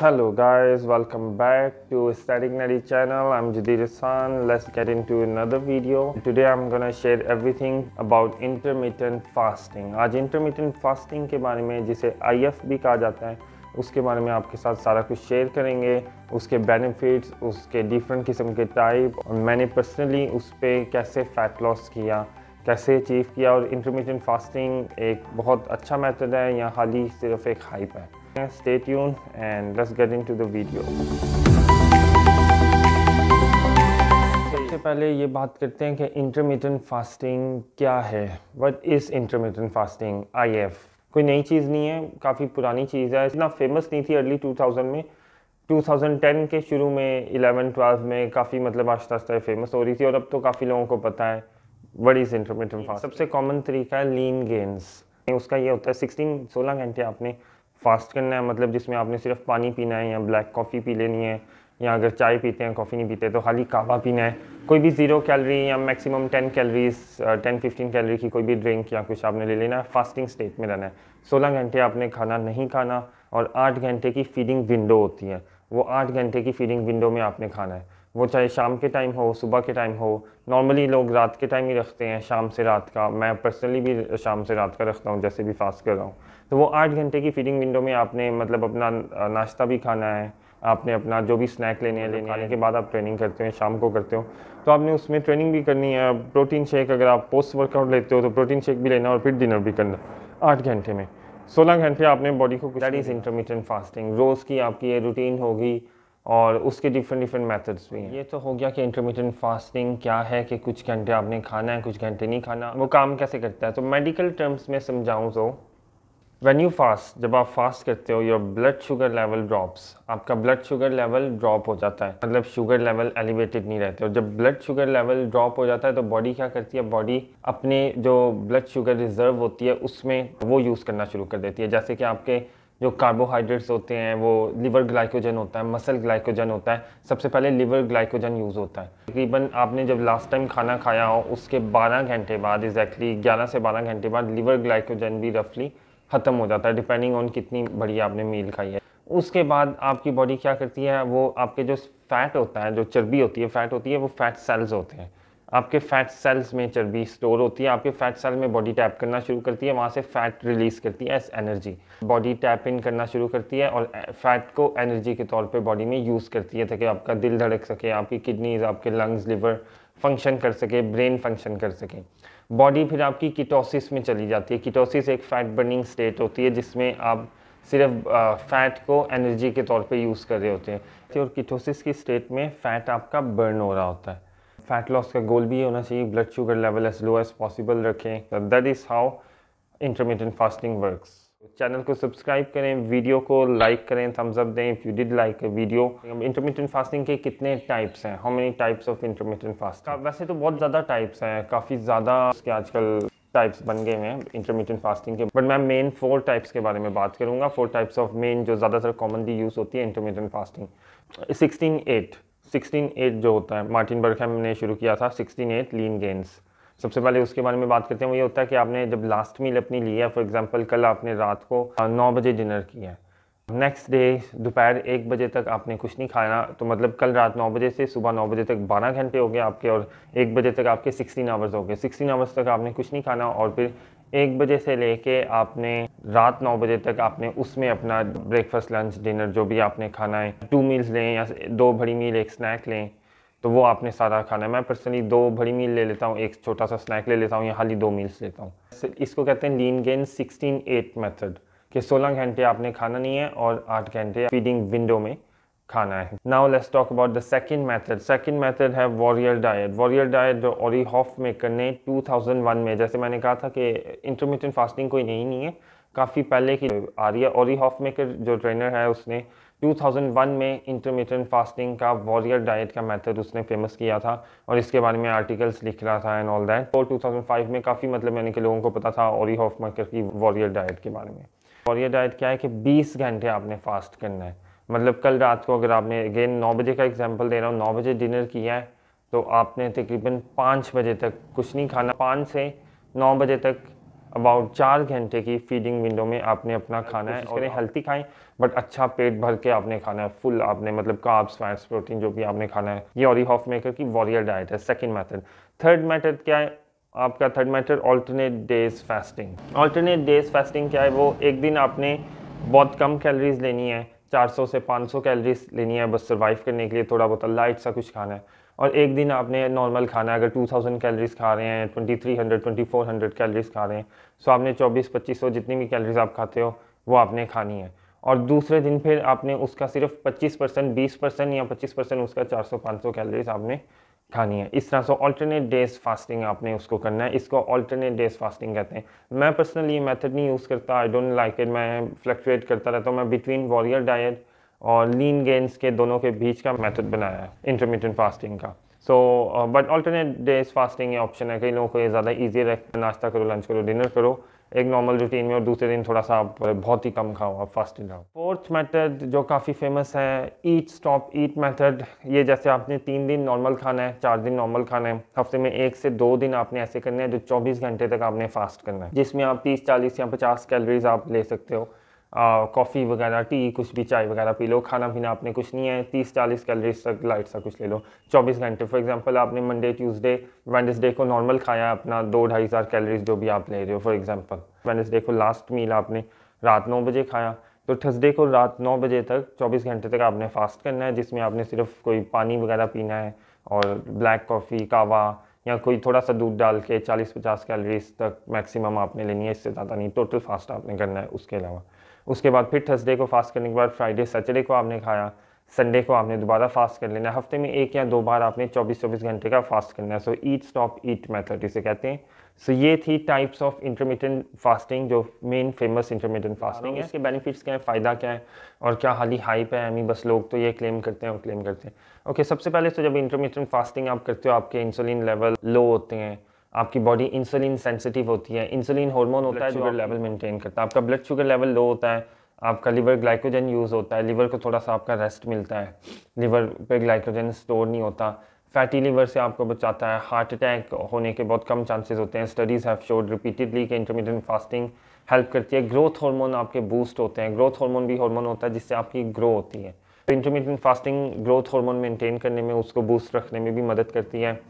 hello guys welcome back to static nerdy channel i'm Jadir San let's get into another video today i'm gonna share everything about intermittent fasting आज intermittent fasting के बारे में जिसे IF भी कहा जाता है उसके बारे में आपके साथ सारा कुछ शेयर करेंगे उसके बेनिफिट्स उसके डिफरेंट किस्म के टाइप और मैंने पर्सनली उस पर कैसे फ़ैट लॉस किया कैसे अचीव किया और इंटरमीडियंट फास्टिंग एक बहुत अच्छा मेथड है या हाल ही सिर्फ एक हाइप है Stay tuned and let's get into the video. सबसे पहले ये बात करते हैं कि इंटरमीडियन फास्टिंग क्या है what is intermittent fasting I F कोई नई चीज़ नहीं है काफ़ी पुरानी चीज़ है इतना फेमस नहीं थी अर्ली 2000 में 2010 के शुरू में 11 12 में काफ़ी मतलब आस्ता आस्ता फेमस हो रही थी और अब तो काफ़ी लोगों को पता है वट इज़ इंटरमीडियन फास्ट सबसे कॉमन तरीका है लीन गेंस उसका ये होता है सिक्सटीन सोलह घंटे आपने फास्ट करना है मतलब जिसमें आपने सिर्फ पानी पीना है या ब्लैक कॉफ़ी पी लेनी है या अगर चाय पीते हैं कॉफ़ी नहीं पीते तो खाली कावा पीना है कोई भी ज़ीरो कैलरी या maximum ten calories ten fifteen calorie की कोई भी ड्रिंक या कुछ आपने ले लेना है फास्टिंग स्टेट में रहना है सोलह घंटे आपने खाना नहीं खाना और आठ घंटे की फीडिंग विंडो होती है वो आठ घंटे की फीडिंग विंडो में आपने खाना है वो चाहे शाम के टाइम हो सुबह के टाइम हो नॉर्मली लोग रात के टाइम ही रखते हैं शाम से रात का मैं पर्सनली भी शाम से रात का रखता हूँ जैसे भी फास्ट कर रहा हूँ तो वो आठ घंटे की फीडिंग विंडो में आपने मतलब अपना नाश्ता भी खाना है आपने अपना जो भी स्नैक लेने हैं लेने खाने के बाद आप ट्रेनिंग करते हो शाम को करते हो तो आपने उसमें ट्रेनिंग भी करनी है प्रोटीन शेक अगर आप पोस्ट वर्कआउट लेते हो तो प्रोटीन शेक भी लेना और फिर डिनर भी करना आठ घंटे में सोलह घंटे आपने बॉडी को दैट इज़ इंटरमीडियंट फास्टिंग रोज़ की आपकी ये रूटीन होगी और उसके डिफरेंट डिफरेंट मेथड्स भी हैं ये तो हो गया कि इंटरमीडियंट फास्टिंग क्या है कि कुछ घंटे आपने खाना है कुछ घंटे नहीं खाना वो काम कैसे करता है तो मेडिकल टर्म्स में समझाऊँ तो वैन यू फास्ट जब आप फास्ट करते हो your blood sugar level drops आपका ब्लड शुगर लेवल ड्रॉप हो जाता है मतलब शुगर लेवल एलिवेटेड नहीं रहते और जब ब्लड शुगर लेवल ड्रॉप हो जाता है तो बॉडी क्या करती है बॉडी अपने जो ब्लड शुगर रिजर्व होती है उसमें वो यूज़ करना शुरू कर देती है जैसे कि आपके जो कार्बोहाइड्रेट्स होते हैं वो लीवर ग्लाइकोजन होता है मसल ग्लाइकोजन होता है सबसे पहले लीवर ग्लाइकोजन यूज़ होता है तकरीबन आपने जब लास्ट टाइम खाना खाया हो उसके 12 घंटे बाद एग्जैक्टली 11 से 12 घंटे बाद लीवर ग्लाइकोजन भी रफली ख़त्म हो जाता है डिपेंडिंग ऑन कितनी बड़ी आपने मील खाई है उसके बाद आपकी बॉडी क्या करती है वो आपके जो फैट होता है जो चर्बी होती है फैट होती है वो फैट सेल्स होते हैं आपके फैट सेल्स में चर्बी स्टोर होती है आपके फैट सेल में बॉडी टैप करना शुरू करती है वहाँ से फैट रिलीज़ करती है as energy body tap in करना शुरू करती है और फैट eh, को एनर्जी के तौर पे बॉडी में यूज़ करती है ताकि आपका दिल धड़क सके आपकी किडनीज आपके लंग्स लिवर फंक्शन कर सके ब्रेन फंक्शन कर सके बॉडी फिर आपकी किटोसिस में चली जाती है किटोसिस एक फैट बर्निंग स्टेट होती है जिसमें आप सिर्फ फैट को एनर्जी के तौर पे यूज़ कर रहे होते हैं और कीटोसिस की स्टेट में फ़ैट आपका बर्न हो रहा होता है फैट लॉस का गोल भी होना चाहिए blood sugar level as low as possible रखें that is how intermittent fasting works channel को सब्सक्राइब करें वीडियो को लाइक करें थम्स अप दें if you did like a video intermittent fasting के कितने टाइप्स हैं how many types of intermittent fast वैसे तो बहुत ज़्यादा टाइप्स हैं काफ़ी ज़्यादा उसके आजकल टाइप्स बन गए हैं इंटरमीडियंट फास्टिंग के बट मैं मेन फोर टाइप्स के बारे में बात करूँगा फोर टाइप्स ऑफ मेन जो ज़्यादातर कॉमनली यूज़ होती है intermittent fasting sixteen eight sixteen eight जो होता है मार्टिन बर्खम ने शुरू किया था सिक्सटीन एट लीन गेंस सबसे पहले उसके बारे में बात करते हैं वो ये होता है कि आपने जब लास्ट मील अपनी ली है फॉर एग्ज़ाम्पल कल आपने रात को नौ बजे डिनर किया है नेक्स्ट डे दोपहर एक बजे तक आपने कुछ नहीं खाया तो मतलब कल रात नौ बजे से सुबह नौ बजे तक बारह घंटे हो गए आपके और एक बजे तक आपके सिक्सटीन आवर्स हो गए सिक्सटीन आवर्स तक आपने कुछ नहीं खाना और फिर एक बजे से लेके आपने रात नौ बजे तक आपने उसमें अपना ब्रेकफास्ट लंच डिनर जो भी आपने खाना है टू मील्स लें या दो बड़ी मील एक स्नैक लें तो वो आपने सारा खाना है मैं पर्सनली दो बड़ी मील ले लेता हूँ एक छोटा सा स्नैक ले लेता हूँ या हाली दो मील्स लेता हूँ इसको कहते हैं lean gain sixteen eight method कि सोलह घंटे आपने खाना नहीं है और आठ घंटे फीडिंग विंडो में खाना है now let's talk about the second method second method है वॉरियर डाइट वॉरियर डाइट जो ऑरी हॉफ मेकर ने 2001 में जैसे मैंने कहा था कि इंटरमीडियंट फास्टिंग कोई नहीं, नहीं है काफ़ी पहले की आ रही है ओरी हॉफ मेकर जो ट्रेनर है उसने 2001 में इंटरमीडियंट फास्टिंग का वॉरियर डाइट का मेथड उसने फेमस किया था और इसके बारे में आर्टिकल्स लिख रहा था एंड ऑल दैट और 2005 में काफ़ी मतलब मैंने कि लोगों को पता था ओरी हॉफ मकर की वॉरियर डाइट के बारे में वॉरियर डाइट क्या है कि बीस घंटे आपने फास्ट करना है मतलब कल रात को अगर आपने अगेन नौ बजे का एग्जाम्पल दे रहा हूँ नौ बजे डिनर किया है तो आपने तकरीबन पाँच बजे तक कुछ नहीं खाना पाँच से नौ बजे तक अबाउट चार घंटे की फीडिंग विंडो में आपने अपना खाना है और हेल्थी खाएं बट अच्छा पेट भर के आपने खाना है फुल आपने मतलब कार्ब्स फैट्स प्रोटीन जो भी आपने खाना है ये ऑरी हॉफ मेकर की वॉरियर डाइट है सेकेंड मैथड थर्ड मैथड क्या है आपका third method alternate days fasting alternate days fasting क्या है वो एक दिन आपने बहुत कम कैलरीज लेनी है 400 से 500 कैलोरीज लेनी है बस सर्वाइव करने के लिए थोड़ा बहुत लाइट सा कुछ खाना है और एक दिन आपने नॉर्मल खाना अगर 2000 कैलोरीज खा रहे हैं 2300 2400 कैलोरीज खा रहे हैं सो तो आपने 24 2500 जितनी भी कैलोरीज आप खाते हो वो आपने खानी है और दूसरे दिन फिर आपने उसका सिर्फ 25 परसेंट बीस परसेंट या 25 परसेंट उसका 400-500 कैलोरीज आपने खानी है इस तरह से ऑल्टरनेट डेज फास्टिंग आपने उसको करना है इसको ऑल्टरनेट डेज फास्टिंग कहते हैं मैं पर्सनली ये मेथड नहीं यूज़ करता आई डोंट लाइक इट मैं फ्लक्चुएट करता रहता हूँ मैं बिटवीन वॉरियर डाइट और लीन गेंस के दोनों के बीच का मेथड बनाया है इंटरमीडियंट फास्टिंग का so but alternate days fasting option है कई लोगों को ये ज़्यादा ईजी रहे नाश्ता करो लंच करो डिनर करो एक नॉर्मल रूटीन में और दूसरे दिन थोड़ा सा आप बहुत ही कम खाओ आप फास्टिंग रहो फोर्थ मेथड जो काफ़ी फेमस है ईट स्टॉप ईट मेथड ये जैसे आपने तीन दिन नॉर्मल खाना है चार दिन नॉर्मल खाना है हफ्ते में एक से दो दिन आपने ऐसे करने हैं जो 24 घंटे तक आपने फास्ट करना है जिसमें आप 30 40 या 50 कैलोरीज आप ले सकते हो कॉफ़ी uh, वगैरह टी कुछ भी चाय वगैरह पी लो खाना पीना आपने कुछ नहीं है तीस चालीस कैलोरीज तक लाइट सा कुछ ले लो चौबीस घंटे फॉर एग्जांपल आपने मंडे ट्यूसडे वेंडसडे को नॉर्मल खाया अपना दो ढाई हज़ार कैलोरीज जो भी आप ले रहे हो फॉर एग्जांपल वेंडसडे को लास्ट मील आपने रात नौ बजे खाया तो थर्सडे को रात नौ बजे तक चौबीस घंटे तक आपने फास्ट करना है जिसमें आपने सिर्फ कोई पानी वगैरह पीना है और ब्लैक कॉफ़ी कावा या कोई थोड़ा सा दूध डाल के चालीस पचास कैलोरीज तक मैक्सिमम आपने लेनी है इससे ज़्यादा नहीं टोटल फास्ट आपने करना है उसके अलावा उसके बाद फिर थर्सडे को फास्ट करने के बाद फ्राइडे सैटरडे को आपने खाया संडे को आपने दोबारा फास्ट कर लेना है हफ्ते में एक या दो बार आपने 24-24 घंटे का फास्ट करना है सो ईट स्टॉप ईट मेथड इसे कहते हैं सो so, ये थी टाइप्स ऑफ इंटरमीडियंट फास्टिंग जो मेन फेमस इंटरमीडियंट फास्टिंग है इसके बेनिफिट्स क्या है फ़ायदा क्या है और क्या हाली हाइप है आई बस लोग तो ये क्लेम करते हैं और क्लेम करते हैं ओके okay, सबसे पहले तो जब इंटरमीडियंट फास्टिंग आप करते हो आपके इंसुलिन लेवल लो होते हैं आपकी बॉडी इंसुलिन सेंसिटिव होती है इंसुलिन हार्मोन होता है जो लेवल मेंटेन करता है आपका ब्लड शुगर लेवल लो होता है आपका लीवर ग्लाइकोजन यूज़ होता है लीवर को थोड़ा सा आपका रेस्ट मिलता है लीवर पे ग्लाइकोजन स्टोर नहीं होता फैटी लीवर से आपको बचाता है हार्ट अटैक होने के बहुत कम चांसेस होते हैं स्टडीज़ हैव शोड रिपीटेडली कि इंटरमीडियंट फास्टिंग हेल्प करती है ग्रोथ हार्मोन आपके बूस्ट होते हैं ग्रोथ हार्मोन भी हार्मोन होता है जिससे आपकी ग्रो होती है intermittent fasting growth hormone maintain करने में उसको बूस्ट रखने में भी मदद करती है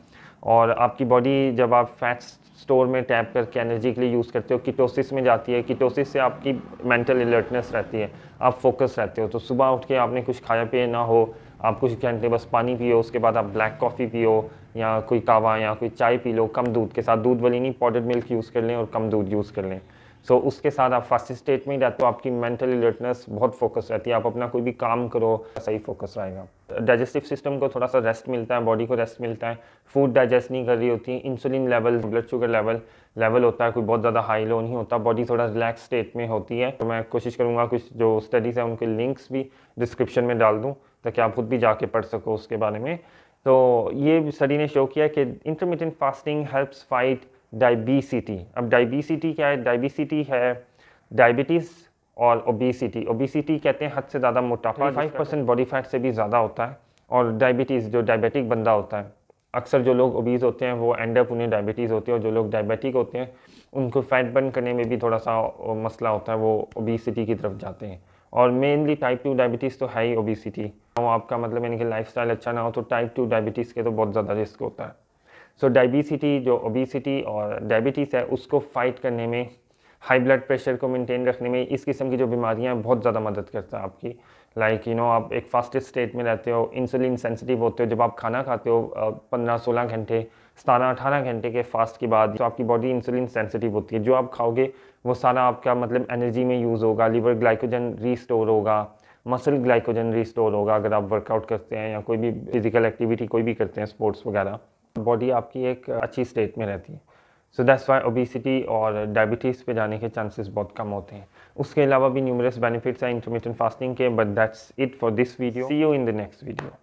और आपकी बॉडी जब आप फैट्स स्टोर में टैप करके एनर्जी के लिए यूज़ करते हो किटोसिस में जाती है किटोसिस से आपकी मेंटल अलर्टनेस रहती है आप फोकस रहते हो तो सुबह उठ के आपने कुछ खाया पिया ना हो आप कुछ घंटे बस पानी पियो उसके बाद आप ब्लैक कॉफ़ी पियो या कोई कावा या कोई चाय पी लो कम दूध के साथ दूध वाली नहीं पाउडर मिल्क यूज़ कर लें और कम दूध यूज़ कर लें सो so, उसके साथ आप फर्स्ट स्टेट में ही रहते हो आपकी मेंटल अलर्टनेस बहुत फोकस रहती है आप अपना कोई भी काम करो सही फोकस रहेगा डाइजेस्टिव सिस्टम को थोड़ा सा रेस्ट मिलता है बॉडी को रेस्ट मिलता है फूड डाइजेस्ट नहीं कर रही होती insulin level blood sugar level level होता है कोई बहुत ज़्यादा हाई लो नहीं होता बॉडी थोड़ा रिलैक्स स्टेट में होती है तो मैं कोशिश करूँगा कुछ जो स्टडीज़ हैं उनके लिंक्स भी डिस्क्रिप्शन में डाल दूँ ताकि आप खुद भी जाके पढ़ सको उसके बारे में तो ये स्टडी ने शो किया कि intermittent fasting helps fight diabesity अब डायबिसिटी क्या है डायबिसिटी है डायबिटीज़ और ओबिसिटी ओबिसिटी कहते हैं हद से ज़्यादा मोटापा फाइव परसेंट बॉडी फैट से भी ज़्यादा होता है और डायबिटीज़ जो डायबिटिक बंदा होता है अक्सर जो लोग ओबीज़ होते हैं वो एंड उन्हें डायबिटीज़ होती है और जो लोग डायबिटिक होते हैं उनको फैट बर्न करने में भी थोड़ा सा मसला होता है वो ओबिसिटी की तरफ जाते हैं और मेनली टाइप टू डायबिटीज़ तो है ही ओबेसिटी आपका मतलब यानी कि लाइफ अच्छा ना हो तो टाइप टू डायबिटीज़ के तो बहुत ज़्यादा रिस्क होता है सो डायबिसिटी जो ओबिसिटी और डायबिटीज़ है उसको फाइट करने में हाई ब्लड प्रेशर को मेंटेन रखने में इस किस्म की जो बीमारियां हैं बहुत ज़्यादा मदद करता है आपकी like like, you you know know, आप एक फास्टेस्ट स्टेट में रहते हो इंसुलिन सेंसिटिव होते हो जब आप खाना खाते हो पंद्रह सोलह घंटे सतारह अठारह घंटे के फास्ट के बाद तो आपकी बॉडी इंसुलिन सेंसिटिव होती है जो आप खाओगे वो सारा आपका मतलब एनर्जी में यूज़ होगा लीवर ग्लाइकोजन रीस्टोर होगा मसल ग्लाइकोजन रीस्टोर होगा अगर आप वर्कआउट करते हैं या कोई भी फिजिकल एक्टिविटी कोई भी करते हैं स्पोर्ट्स वगैरह बॉडी आपकी एक अच्छी स्टेट में रहती है सो दैट्स वाई ओबिसिटी और डायबिटीज़ पे जाने के चांसेस बहुत कम होते हैं उसके अलावा भी न्यूमरस बेनिफिट्स हैं इंटरमीडियंट फास्टिंग के but that's it for this video see you in the next video